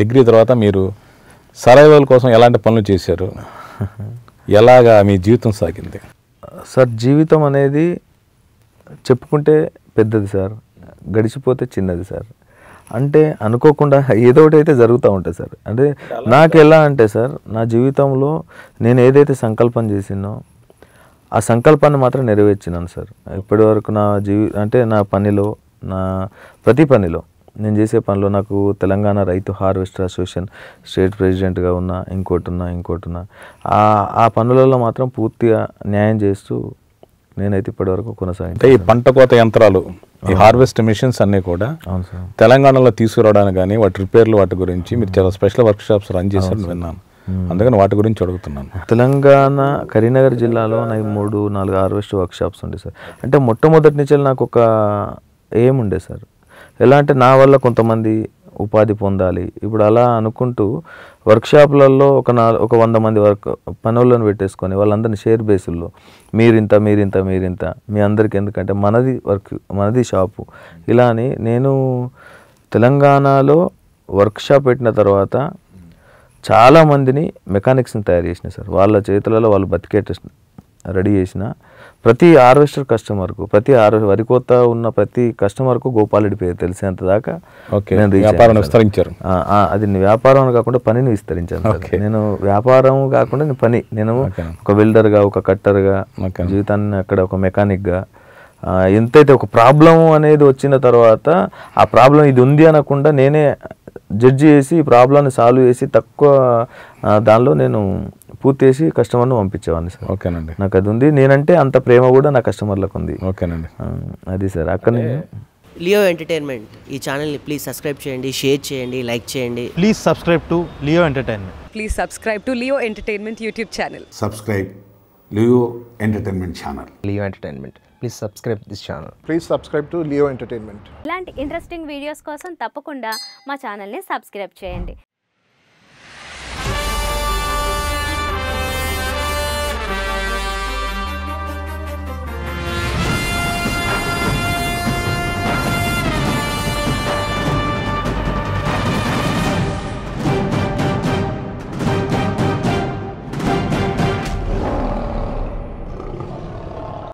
degree తర్వాత మీరు survival కోసం ఎలాంటి పనులు చేశారు ఎలాగా మీ జీవితం సాగింది సార్ జీవితం అనేది చెప్పుకుంటే పెద్దది సార్ గడిచిపోతే చిన్నది సార్ అంటే అనుకోకుండా ఏదో ఒకటి అయితే జరుగుతూ ఉంటుంది సార్ అంటే నాకు ఎలా అంటే సార్ నా జీవితంలో నేను ఏదైతే సంకల్పం చేసినో ఆ సంకల్పాన్ని మాత్రం నెరవేర్చినాను సార్ ఇప్పటివరకు నా జీవి అంటే నా పనిలో నా ప్రతి పనిలో నేను చేసే పనిలో నాకు తెలంగాణ రైతు హార్వెస్టర్ అసోసియేషన్ స్టేట్ ప్రెసిడెంట్గా ఉన్నా ఇంకోటి ఉన్నా ఇంకోటి ఉన్నా ఆ పనులలో మాత్రం పూర్తిగా న్యాయం చేస్తూ నేనైతే ఇప్పటివరకు కొనసాగించాను ఈ పంట కోత యంత్రాలు ఈ హార్వెస్ట్ మిషన్స్ అన్నీ కూడా తెలంగాణలో తీసుకురావడానికి కానీ వాటి రిపేర్లు వాటి గురించి మీరు చాలా స్పెషల్ వర్క్ షాప్స్ రన్ చేశారని విన్నాను అందుకని వాటి గురించి అడుగుతున్నాను తెలంగాణ కరీంనగర్ జిల్లాలో నాకు మూడు నాలుగు హార్వెస్ట్ వర్క్ షాప్స్ ఉండే సార్ అంటే మొట్టమొదటి నుంచి నాకు ఒక ఏముండే సార్ ఎలా అంటే నా వల్ల కొంతమంది ఉపాధి పొందాలి ఇప్పుడు అలా అనుకుంటూ వర్క్షాప్లలో ఒక నా ఒక వంద మంది వర్క్ పనులను పెట్టేసుకొని వాళ్ళందరినీ షేర్ బేసుల్లో మీరింత మీరింత మీరింత మీ అందరికి ఎందుకంటే మనది వర్క్ మనది షాపు ఇలా అని నేను తెలంగాణలో వర్క్షాప్ పెట్టిన తర్వాత చాలామందిని మెకానిక్స్ని తయారు చేసిన సార్ వాళ్ళ చేతులలో వాళ్ళు బతికేట రెడీ చేసిన ప్రతి హార్వెస్టర్ కస్టమర్కు ప్రతి వరి కోత ఉన్న ప్రతి కస్టమర్కు గోపాలుడి పేరు తెలిసేంత దాకా వ్యాపారం విస్తరించారు అది వ్యాపారం కాకుండా పనిని విస్తరించాను నేను వ్యాపారం కాకుండా నేను పని నేను ఒక బిల్డర్గా ఒక కట్టర్గా జీవితాన్ని అక్కడ ఒక మెకానిక్గా ఎంతైతే ఒక ప్రాబ్లం అనేది వచ్చిన తర్వాత ఆ ప్రాబ్లం ఇది ఉంది అనకుండా నేనే జడ్జి చేసి ఈ ప్రాబ్లాన్ని సాల్వ్ చేసి తక్కువ దానిలో నేను పూర్తి చేసి కస్టమర్ను పంపించేవాడిని సార్ ఓకేనండి నాకు అది ఉంది నేనంటే అంత ప్రేమ కూడా నా కస్టమర్లకు ఉంది ఓకేనండి అది సార్ అక్కడ లియో ఎంటర్టైన్మెంట్ ఈ ఛానల్ని ప్లీజ్ సబ్స్క్రైబ్ చేయండి షేర్ చేయండి లైక్ చేయండి please subscribe to Leo entertainment please subscribe to Leo entertainment YouTube channel subscribe Leo entertainment channel Leo entertainment please subscribe this channel please subscribe to Leo entertainment ఇలాంటి ఇంట్రెస్టింగ్ వీడియోస్ కోసం తప్పకుండా మా ఛానల్ని సబ్స్క్రైబ్ చేయండి